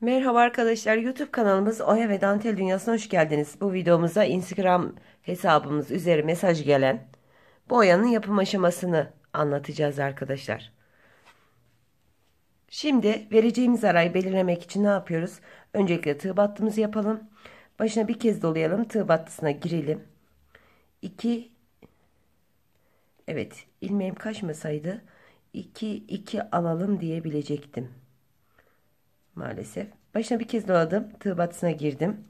Merhaba arkadaşlar YouTube kanalımız Oya ve Dantel Dünyası'na hoş geldiniz. Bu videomuzda Instagram hesabımız üzeri mesaj gelen bu oyanın yapım aşamasını anlatacağız arkadaşlar. Şimdi vereceğimiz arayı belirlemek için ne yapıyoruz? Öncelikle tığ battımızı yapalım. Başına bir kez dolayalım. Tığ battısına girelim. 2 Evet ilmeğim kaçmasaydı 2 2 alalım diyebilecektim maalesef. Başına bir kez doladım. Tığ batısına girdim.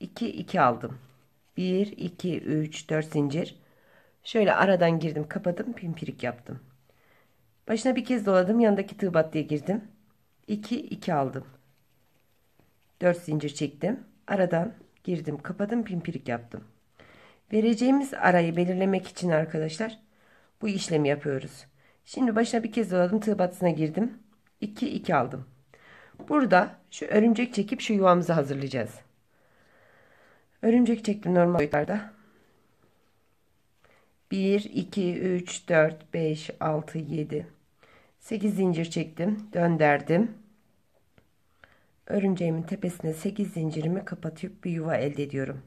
2 2 aldım. 1 2 3 4 zincir. Şöyle aradan girdim, kapadım, pimpirik yaptım. Başına bir kez doladım. Yanındaki tığ battıya girdim. 2 2 aldım. 4 zincir çektim. Aradan girdim, kapadım, pimpirik yaptım. Vereceğimiz arayı belirlemek için arkadaşlar bu işlemi yapıyoruz. Şimdi başına bir kez doladım. Tığ batısına girdim. 2 2 aldım. Burada şu örümcek çekip şu yuvamızı hazırlayacağız. Örümcek çektim normal boyutlarda. 1, 2, 3, 4, 5, 6, 7, 8 zincir çektim. Dönderdim. Örümceğimin tepesine 8 zincirimi kapatıp bir yuva elde ediyorum.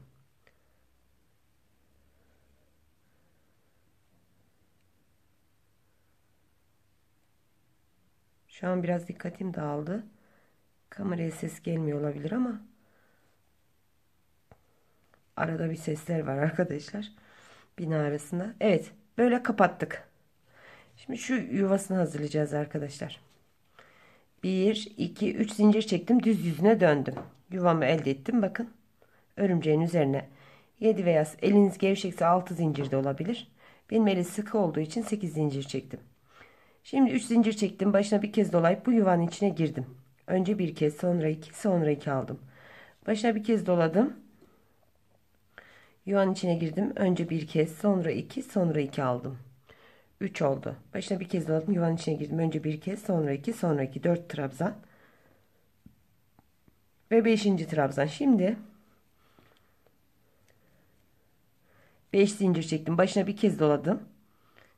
Şu an biraz dikkatim dağıldı. Kameraya ses gelmiyor olabilir ama arada bir sesler var arkadaşlar. Bina arasında. Evet böyle kapattık. Şimdi şu yuvasını hazırlayacağız arkadaşlar. 1, 2, 3 zincir çektim. Düz yüzüne döndüm. Yuvamı elde ettim. Bakın örümceğin üzerine 7 veya eliniz gevşekse 6 zincir de olabilir. Benim eli sıkı olduğu için 8 zincir çektim. Şimdi 3 zincir çektim. Başına bir kez dolayıp bu yuvanın içine girdim. Önce bir kez sonra iki sonra iki aldım. Başına bir kez doladım. Yuvan içine girdim. Önce bir kez sonra iki sonra iki aldım. 3 oldu. Başına bir kez doladım. Yuvanın içine girdim. Önce bir kez sonra iki sonra iki. 4 trabzan. Ve 5. trabzan. Şimdi 5 zincir çektim. Başına bir kez doladım.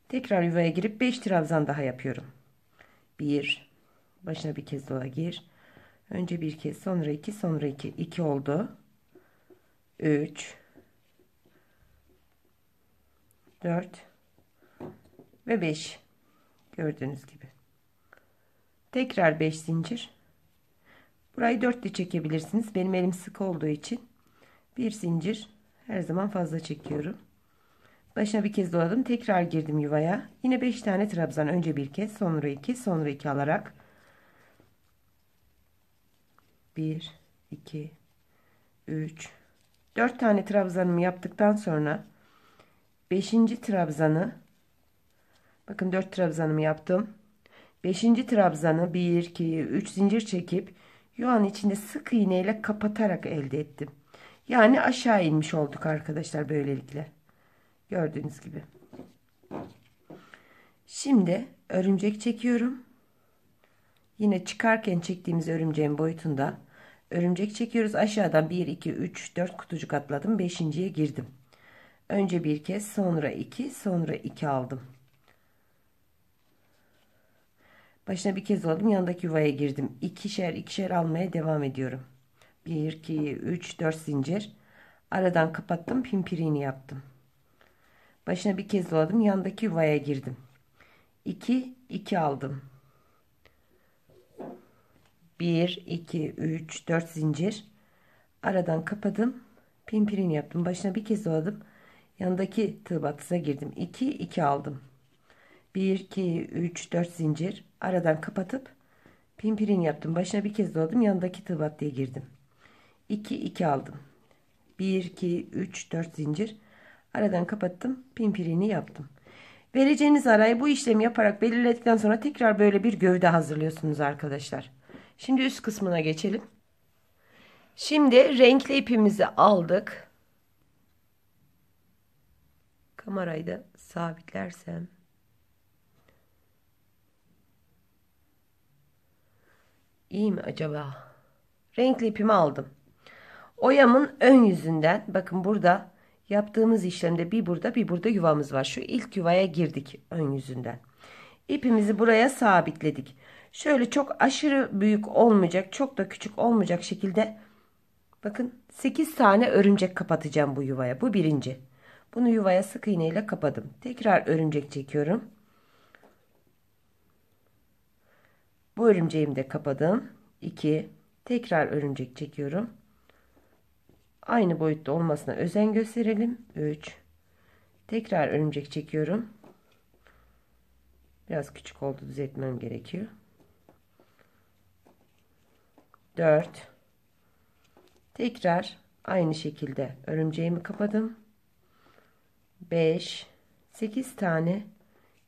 Tekrar yuvaya girip 5 trabzan daha yapıyorum. 1 Başına bir kez daha gir. Önce bir kez sonra iki sonra iki. iki oldu. Üç. Dört. Ve beş. Gördüğünüz gibi. Tekrar beş zincir. Burayı de çekebilirsiniz. Benim elim sık olduğu için bir zincir her zaman fazla çekiyorum. Başına bir kez doladım. Tekrar girdim yuvaya. Yine 5 tane trabzan önce bir kez sonra 2 sonra 2 alarak 1 2 3 4 tane trabzanımı yaptıktan sonra 5. trabzanı bakın 4 trabzanımı yaptım. 5. trabzanı 1 2 3 zincir çekip yuvan içinde sık iğneyle kapatarak elde ettim. Yani aşağı inmiş olduk arkadaşlar böylelikle. Gördüğünüz gibi. Şimdi örümcek çekiyorum. Yine çıkarken çektiğimiz örümceğin boyutunda Örümcek çekiyoruz. Aşağıdan 1, 2, 3, 4 kutucuk atladım. beşinciye girdim. Önce bir kez sonra 2 sonra 2 aldım. Başına bir kez oldum, Yanındaki yuvaya girdim. İkişer ikişer almaya devam ediyorum. 1, 2, 3, 4 zincir. Aradan kapattım. Pimpirini yaptım. Başına bir kez doladım. Yandaki yuvaya girdim. 2, 2 aldım. 1 2 3 4 zincir aradan kapadım pimpirin yaptım başına bir kez doladım yanındaki tığ batısına girdim 2 2 aldım 1 2 3 4 zincir aradan kapatıp pimpirin yaptım başına bir kez doladım yanındaki tığ battıya girdim 2 2 aldım 1 2 3 4 zincir aradan kapattım pimpirini yaptım vereceğiniz arayı bu işlemi yaparak belirledikten sonra tekrar böyle bir gövde hazırlıyorsunuz arkadaşlar Şimdi üst kısmına geçelim. Şimdi renkli ipimizi aldık. Kamerayı da sabitlersem. İyi mi acaba? Renkli ipimi aldım. Oyamın ön yüzünden bakın burada yaptığımız işlemde bir burada bir burada yuvamız var. Şu ilk yuvaya girdik ön yüzünden. İpimizi buraya sabitledik. Şöyle çok aşırı büyük olmayacak, çok da küçük olmayacak şekilde bakın 8 tane örümcek kapatacağım bu yuvaya. Bu birinci. Bunu yuvaya sık iğne ile kapadım. Tekrar örümcek çekiyorum. Bu örümceğimi de kapadım. 2. Tekrar örümcek çekiyorum. Aynı boyutta olmasına özen gösterelim. 3. Tekrar örümcek çekiyorum. Biraz küçük oldu düzeltmem gerekiyor. 4 tekrar aynı şekilde örümceğimi kapadım 5 8 tane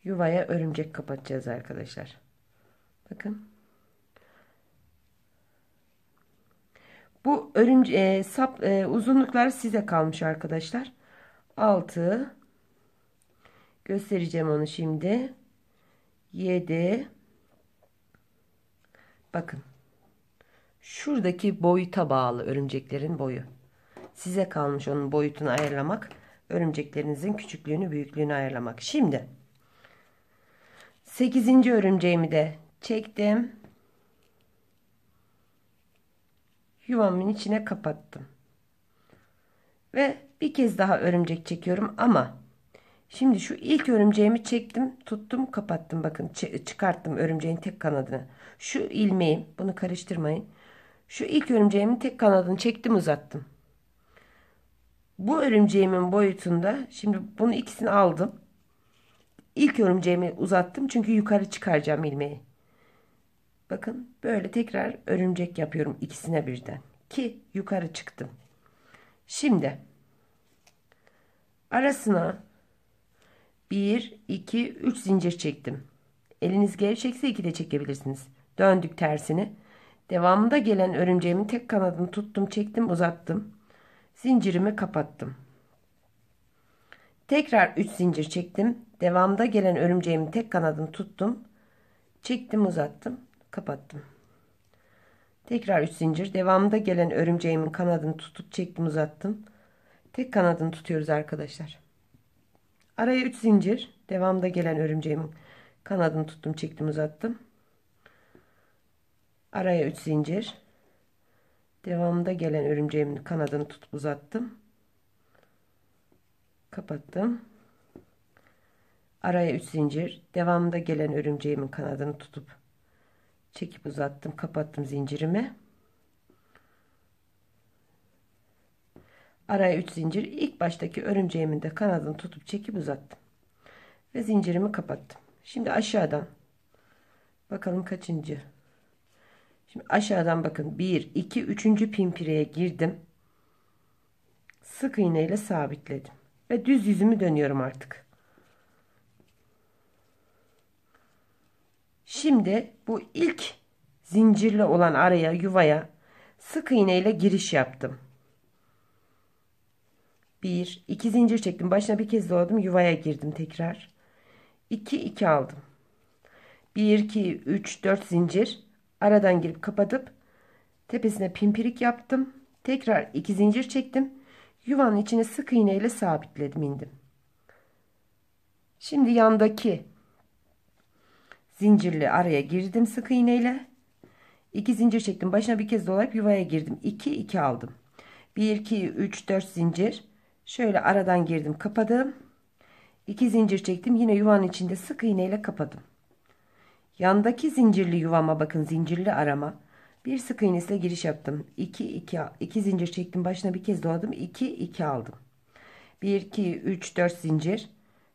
yuvaya örümcek kapatacağız arkadaşlar bakın bu örümce e, sap e, uzunlukları size kalmış arkadaşlar 6 göstereceğim onu şimdi 7 bakın Şuradaki boyuta bağlı örümceklerin boyu. Size kalmış onun boyutunu ayarlamak. Örümceklerinizin küçüklüğünü büyüklüğünü ayarlamak. Şimdi 8. örümceğimi de çektim. Yuvamın içine kapattım. Ve bir kez daha örümcek çekiyorum ama şimdi şu ilk örümceğimi çektim, tuttum, kapattım. Bakın çıkarttım örümceğin tek kanadını. Şu ilmeği, bunu karıştırmayın şu ilk örümceğimin tek kanadını çektim uzattım. Bu örümceğimin boyutunda şimdi bunu ikisini aldım. İlk örümceğimi uzattım çünkü yukarı çıkaracağım ilmeği. Bakın böyle tekrar örümcek yapıyorum ikisine birden. Ki yukarı çıktım. Şimdi arasına 1, 2, 3 zincir çektim. Eliniz gevşekse çekse 2 de çekebilirsiniz. Döndük tersini. Devamında gelen örümceğimin tek kanadını tuttum, çektim, uzattım. Zincirimi kapattım. Tekrar 3 zincir çektim. Devamında gelen örümceğimin tek kanadını tuttum. Çektim, uzattım, kapattım. Tekrar 3 zincir. Devamında gelen örümceğimin kanadını tutup çektim, uzattım. Tek kanadını tutuyoruz arkadaşlar. Araya 3 zincir. Devamında gelen örümceğimin kanadını tuttum, çektim, uzattım araya 3 zincir devamında gelen örümceğimin kanadını tutup uzattım kapattım araya 3 zincir devamında gelen örümceğimin kanadını tutup çekip uzattım kapattım zincirimi araya 3 zincir ilk baştaki örümceğimin de kanadını tutup çekip uzattım ve zincirimi kapattım şimdi aşağıdan bakalım kaçıncı Şimdi aşağıdan bakın 1, 2, 3. pimpireye girdim. Sık iğne ile sabitledim. Ve düz yüzümü dönüyorum artık. Şimdi bu ilk zincirli olan araya yuvaya sık iğne ile giriş yaptım. 1 2 zincir çektim. Başına bir kez doladım. Yuvaya girdim tekrar. 2 2 aldım. 1 2 3 4 zincir aradan girip kapatıp tepesine pimpirik yaptım. Tekrar iki zincir çektim. Yuvanın içine sık iğne ile sabitledim indim. Şimdi yandaki zincirli araya girdim sık iğne ile. İki zincir çektim. Başına bir kez dolayıp yuvaya girdim. 2 2 aldım. 1 2 3 4 zincir. Şöyle aradan girdim, kapadım. 2 zincir çektim. Yine yuvanın içinde sık iğne ile kapadım. Yandaki zincirli yuvama bakın zincirli arama. Bir sık iğnesle giriş yaptım. 2 2 2 zincir çektim. Başına bir kez doladım. 2 2 aldım. 1 2 3 4 zincir.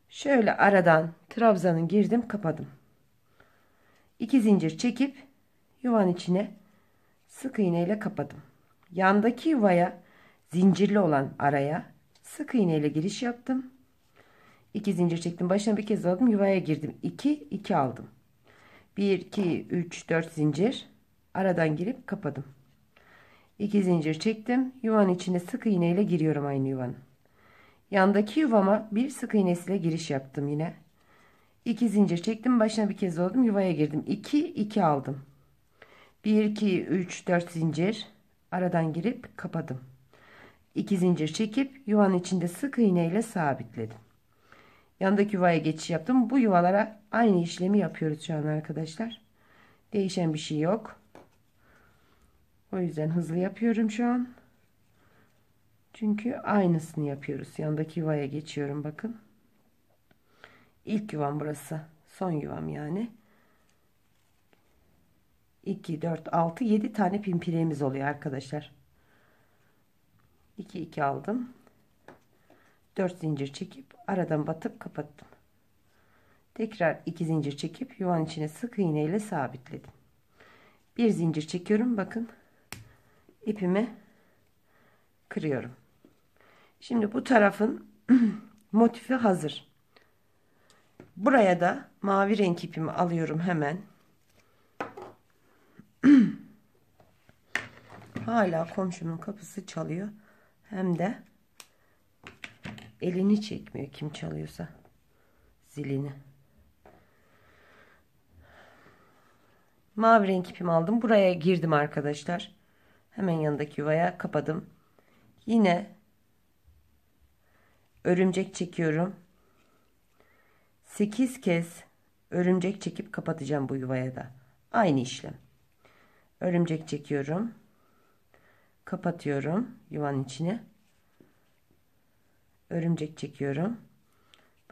Şöyle aradan trabzanın girdim, kapadım. 2 zincir çekip yuvan içine sık iğneyle kapadım. Yandaki yuvaya zincirli olan araya sık iğneyle giriş yaptım. 2 zincir çektim. Başına bir kez doladım. Yuvaya girdim. 2 2 aldım. 1 2 3 4 zincir aradan girip kapadım 2 zincir çektim yuvanın içine sık iğne ile giriyorum aynı yuvanın yandaki yuvama bir sık iğnesiyle giriş yaptım yine 2 zincir çektim başına bir kez oldum yuvaya girdim 2 2 aldım 1 2 3 4 zincir aradan girip kapadım 2 zincir çekip yuvanın içinde sık iğne ile sabitledim Yandaki yuvaya geçiş yaptım. Bu yuvalara aynı işlemi yapıyoruz şu an arkadaşlar. Değişen bir şey yok. O yüzden hızlı yapıyorum şu an. Çünkü aynısını yapıyoruz. Yandaki yuvaya geçiyorum bakın. İlk yuvam burası. Son yuvam yani. 2, 4, 6, 7 tane pimpireğimiz oluyor arkadaşlar. 2, 2 aldım. 4 zincir çekip aradan batıp kapattım. Tekrar 2 zincir çekip yuvan içine sık iğne ile sabitledim. Bir zincir çekiyorum bakın. ipimi kırıyorum. Şimdi bu tarafın motifi hazır. Buraya da mavi renk ipimi alıyorum hemen. Hala komşumun kapısı çalıyor. Hem de Elini çekmiyor kim çalıyorsa. Zilini. Mavi renk ipimi aldım. Buraya girdim arkadaşlar. Hemen yanındaki yuvaya kapadım. Yine örümcek çekiyorum. 8 kez örümcek çekip kapatacağım bu yuvaya da. Aynı işlem. Örümcek çekiyorum. Kapatıyorum yuvanın içine örümcek çekiyorum.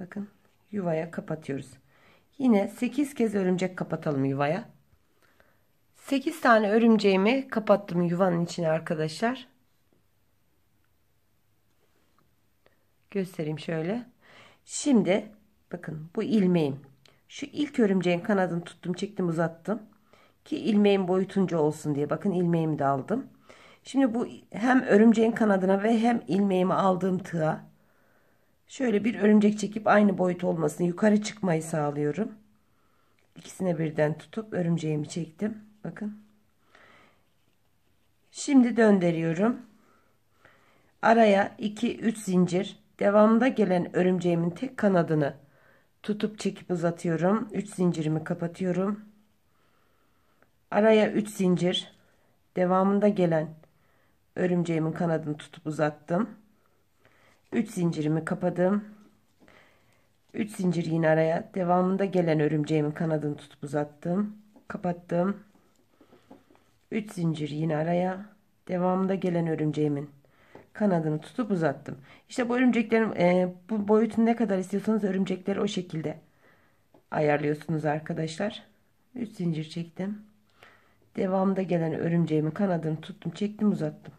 Bakın yuvaya kapatıyoruz. Yine 8 kez örümcek kapatalım yuvaya. 8 tane örümceğimi kapattım yuvanın içine arkadaşlar. Göstereyim şöyle. Şimdi bakın bu ilmeğim. Şu ilk örümceğin kanadını tuttum çektim uzattım. Ki ilmeğin boyutunca olsun diye. Bakın ilmeğimi de aldım. Şimdi bu hem örümceğin kanadına ve hem ilmeğimi aldığım tığa Şöyle bir örümcek çekip aynı boyut olmasını yukarı çıkmayı sağlıyorum. İkisine birden tutup örümceğimi çektim. Bakın. Şimdi döndürüyorum. Araya 2-3 zincir devamında gelen örümceğimin tek kanadını tutup çekip uzatıyorum. 3 zincirimi kapatıyorum. Araya 3 zincir devamında gelen örümceğimin kanadını tutup uzattım. 3 zincirimi kapadım. 3 zincir yine araya devamında gelen örümceğimin kanadını tutup uzattım. Kapattım. 3 zincir yine araya devamında gelen örümceğimin kanadını tutup uzattım. İşte bu örümceklerin e, bu boyutu ne kadar istiyorsanız örümcekleri o şekilde ayarlıyorsunuz arkadaşlar. 3 zincir çektim. Devamında gelen örümceğimin kanadını tuttum, çektim, uzattım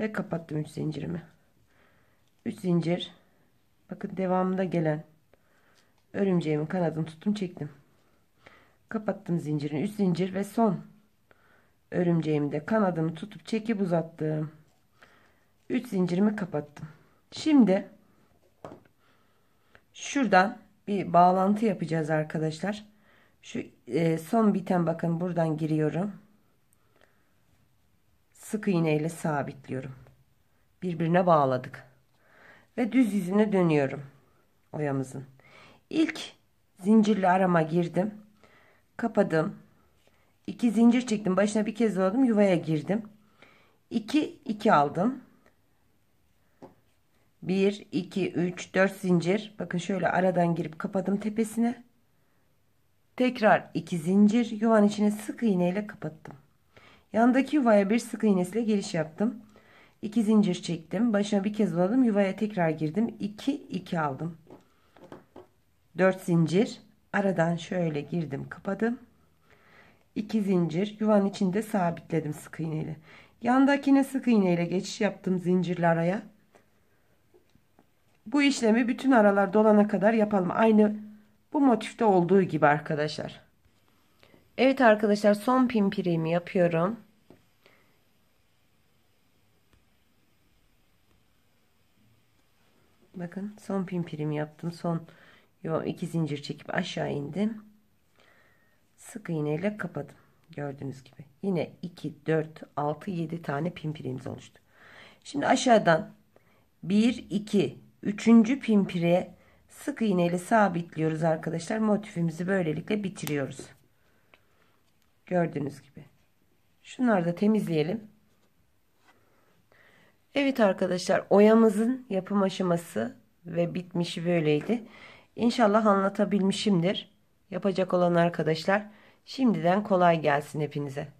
ve kapattım 3 zincirimi. 3 zincir bakın devamında gelen örümceğimin kanadını tuttum çektim kapattım zincirin 3 zincir ve son örümceğimde kanadını tutup çekip uzattım 3 zincirimi kapattım şimdi şuradan bir bağlantı yapacağız arkadaşlar şu e, son biten bakın buradan giriyorum sık iğneyle sabitliyorum birbirine bağladık ve düz yüzüne dönüyorum oyamızın. İlk zincirli arama girdim. Kapadım. İki zincir çektim. Başına bir kez doladım. Yuvaya girdim. 2 2 aldım. 1 2 3 4 zincir. Bakın şöyle aradan girip kapadım tepesine. Tekrar 2 zincir yuvanın içine sık iğneyle kapattım. Yandaki yuvaya bir sık iğnesiyle giriş yaptım. 2 zincir çektim. Başına bir kez doladım. Yuvaya tekrar girdim. 2 2 aldım. 4 zincir. Aradan şöyle girdim, kapadım. 2 zincir. Yuvanın içinde sabitledim sık iğneyle. Yandakine sık iğneyle geçiş yaptım zincirli araya. Bu işlemi bütün aralar dolana kadar yapalım. Aynı bu motifte olduğu gibi arkadaşlar. Evet arkadaşlar son pimpirimi yapıyorum. bakın son pimpirimi yaptım son yo iki zincir çekip aşağı indim sık iğneyle ile kapadım gördüğünüz gibi yine 2 4 6 7 tane pimpirimiz oluştu şimdi aşağıdan 1 2 3. pimpire sık iğneyle sabitliyoruz arkadaşlar motifimizi böylelikle bitiriyoruz gördüğünüz gibi şunları da temizleyelim Evet arkadaşlar oyamızın yapım aşaması ve bitmişi böyleydi. İnşallah anlatabilmişimdir. Yapacak olan arkadaşlar şimdiden kolay gelsin hepinize.